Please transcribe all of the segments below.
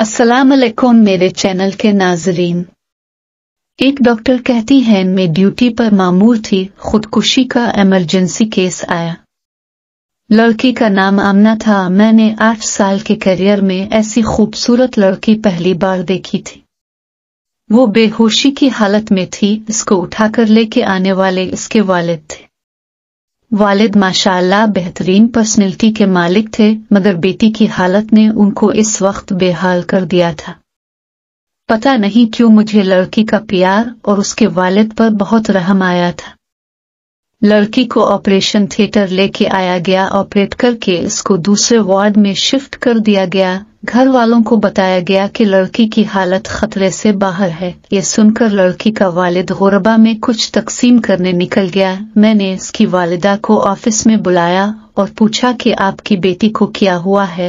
अस्सलाम वालेकुम मेरे चैनल के नाजरीन एक डॉक्टर कहती हैं मैं ड्यूटी पर मामूर थी खुदकुशी का इमरजेंसी केस आया लड़की का नाम आमना था मैंने आठ साल के करियर में ऐसी खूबसूरत लड़की पहली बार देखी थी वो बेहोशी की हालत में थी इसको उठाकर लेके आने वाले इसके वालिद थे वालिद माशाल्लाह बेहतरीन पर्सनैलिटी के मालिक थे मगर बेटी की हालत ने उनको इस वक्त बेहाल कर दिया था पता नहीं क्यों मुझे लड़की का प्यार और उसके वालिद पर बहुत रहम आया था लड़की को ऑपरेशन थिएटर लेके आया गया ऑपरेट करके इसको दूसरे वार्ड में शिफ्ट कर दिया गया घर वालों को बताया गया कि लड़की की हालत खतरे से बाहर है ये सुनकर लड़की का वालिद गौरबा में कुछ तकसीम करने निकल गया मैंने इसकी वालिदा को ऑफिस में बुलाया और पूछा कि आपकी बेटी को क्या हुआ है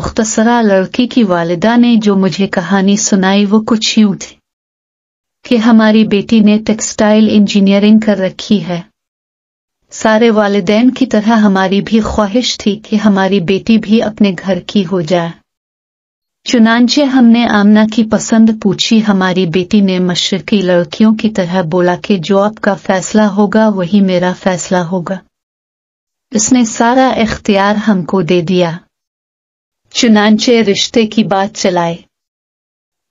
मुख्तसरा लड़की की वालिदा ने जो मुझे कहानी सुनाई वो कुछ यूं थी कि हमारी बेटी ने टेक्सटाइल इंजीनियरिंग कर रखी है सारे वालदेन की तरह हमारी भी ख्वाहिश थी कि हमारी बेटी भी अपने घर की हो जाए चुनाचे हमने आमना की पसंद पूछी हमारी बेटी ने मशरकी लड़कियों की तरह बोला कि जो आपका फैसला होगा वही मेरा फैसला होगा इसने सारा इख्तियार हमको दे दिया चुनाचे रिश्ते की बात चलाए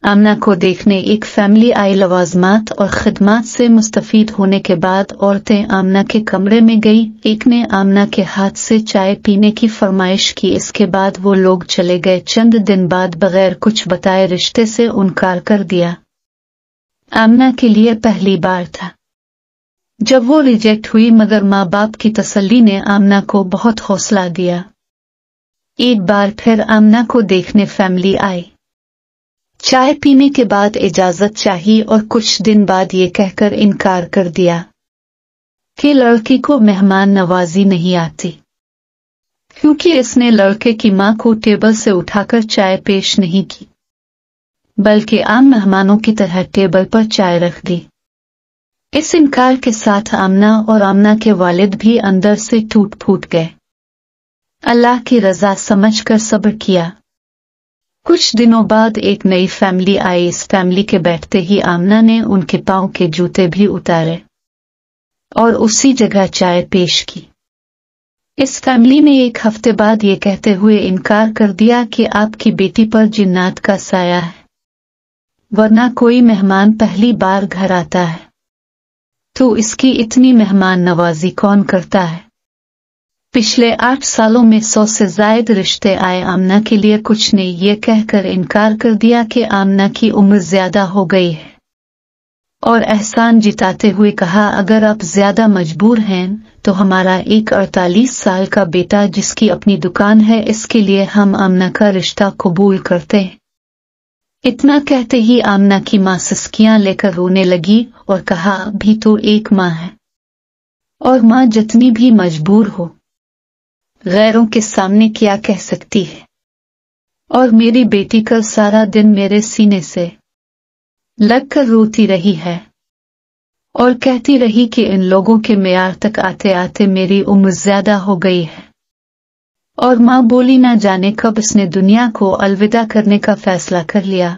आमना को देखने एक फैमिली आई लवाजमात और खदमात से मुस्तफ़ीद होने के बाद औरतें आमना के कमरे में गई एक ने आमना के हाथ से चाय पीने की फरमाइश की इसके बाद वो लोग चले गए चंद दिन बाद बगैर कुछ बताए रिश्ते से उनकार कर दिया आमना के लिए पहली बार था जब वो रिजेक्ट हुई मगर माँ बाप की तसली ने आमना को बहुत हौसला दिया एक बार फिर आमना को देखने फैमिली आई चाय पीने के बाद इजाजत चाहिए और कुछ दिन बाद ये कहकर इनकार कर दिया कि लड़की को मेहमान नवाजी नहीं आती क्योंकि इसने लड़के की मां को टेबल से उठाकर चाय पेश नहीं की बल्कि आम मेहमानों की तरह टेबल पर चाय रख दी इस इनकार के साथ आमना और आमना के वालिद भी अंदर से टूट फूट गए अल्लाह की रजा समझकर सब्र किया कुछ दिनों बाद एक नई फैमिली आई इस फैमिली के बैठते ही आमना ने उनके पांव के जूते भी उतारे और उसी जगह चाय पेश की इस फैमिली ने एक हफ्ते बाद ये कहते हुए इनकार कर दिया कि आपकी बेटी पर जिन्नात का साया है वरना कोई मेहमान पहली बार घर आता है तो इसकी इतनी मेहमान नवाजी कौन करता है पिछले आठ सालों में सौ से जायद रिश्ते आए आमना के लिए कुछ ने यह कहकर इनकार कर दिया कि आमना की उम्र ज्यादा हो गई है और एहसान जिताते हुए कहा अगर आप ज्यादा मजबूर हैं तो हमारा एक अड़तालीस साल का बेटा जिसकी अपनी दुकान है इसके लिए हम आमना का रिश्ता कबूल करते हैं इतना कहते ही आमना की माँ सिस्कियां लेकर रोने लगी और कहा भी तो एक माँ है और माँ जितनी भी मजबूर हो गैरों के सामने क्या कह सकती है और मेरी बेटी कल सारा दिन मेरे सीने से लगकर रोती रही है और कहती रही कि इन लोगों के मैार तक आते आते मेरी उम्र ज्यादा हो गई है और माँ बोली ना जाने कब इसने दुनिया को अलविदा करने का फैसला कर लिया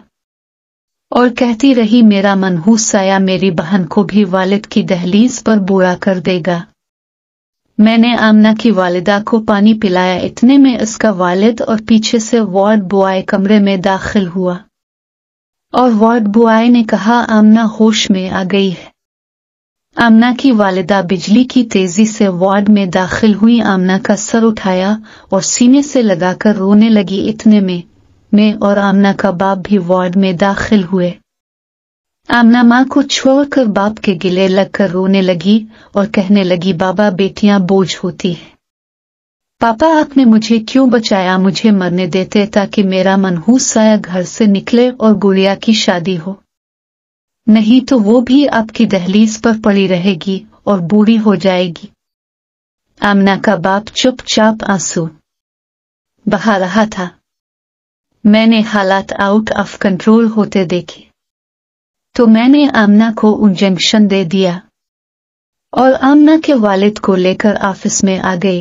और कहती रही मेरा मनहूस साया मेरी बहन को भी वालिद की दहलीज पर बुरा कर देगा मैंने आमना की वालिदा को पानी पिलाया इतने में उसका वालिद और पीछे से वार्ड बुआई कमरे में दाखिल हुआ और वार्ड बुआई ने कहा आमना होश में आ गई है आमना की वालिदा बिजली की तेजी से वार्ड में दाखिल हुई आमना का सर उठाया और सीने से लगाकर रोने लगी इतने में मैं और आमना का बाप भी वार्ड में दाखिल हुए आमना माँ को छोड़कर बाप के गिले लगकर रोने लगी और कहने लगी बाबा बेटियां बोझ होती हैं पापा आपने मुझे क्यों बचाया मुझे मरने देते ताकि मेरा मनहूस साया घर से निकले और गुड़िया की शादी हो नहीं तो वो भी आपकी दहलीज पर पड़ी रहेगी और बूढ़ी हो जाएगी आमना का बाप चुपचाप आंसू बहा रहा था मैंने हालात आउट ऑफ कंट्रोल होते देखे तो मैंने आमना को इंजेक्शन दे दिया और आमना के वालिद को लेकर ऑफिस में आ गए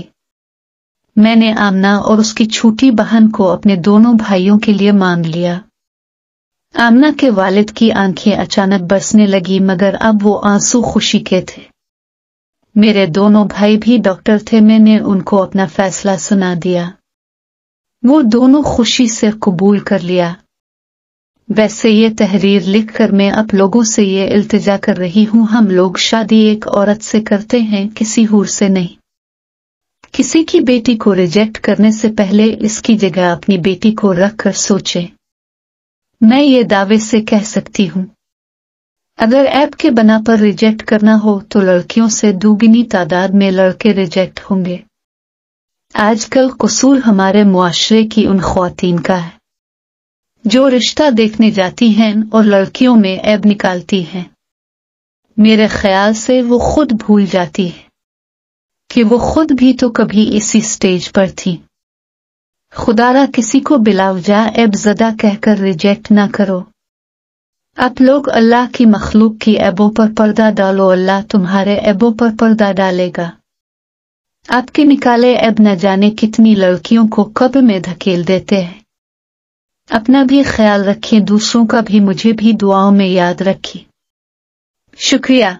मैंने आमना और उसकी छोटी बहन को अपने दोनों भाइयों के लिए मांग लिया आमना के वालिद की आंखें अचानक बरसने लगी मगर अब वो आंसू खुशी के थे मेरे दोनों भाई भी डॉक्टर थे मैंने उनको अपना फैसला सुना दिया वो दोनों खुशी से कबूल कर लिया वैसे ये तहरीर लिख कर मैं आप लोगों से ये इल्तजा कर रही हूँ हम लोग शादी एक औरत से करते हैं किसी हूर से नहीं किसी की बेटी को रिजेक्ट करने से पहले इसकी जगह अपनी बेटी को रख कर सोचे मैं ये दावे से कह सकती हूँ अगर ऐप के बना पर रिजेक्ट करना हो तो लड़कियों से दुगनी तादाद में लड़के रिजेक्ट होंगे आजकल कसूर हमारे मुआशरे की उन खातन का है जो रिश्ता देखने जाती हैं और लड़कियों में ऐब निकालती हैं मेरे ख्याल से वो खुद भूल जाती है कि वो खुद भी तो कभी इसी स्टेज पर थी खुदारा किसी को बिलावजा ऐब जदा कहकर रिजेक्ट ना करो आप लोग अल्लाह की मखलूक की ऐबों पर पर्दा डालो अल्लाह तुम्हारे ऐबों पर पर्दा डालेगा आपके निकाले ऐब न जाने कितनी लड़कियों को कब में धकेल देते हैं अपना भी ख्याल रखें दूसरों का भी मुझे भी दुआओं में याद रखें शुक्रिया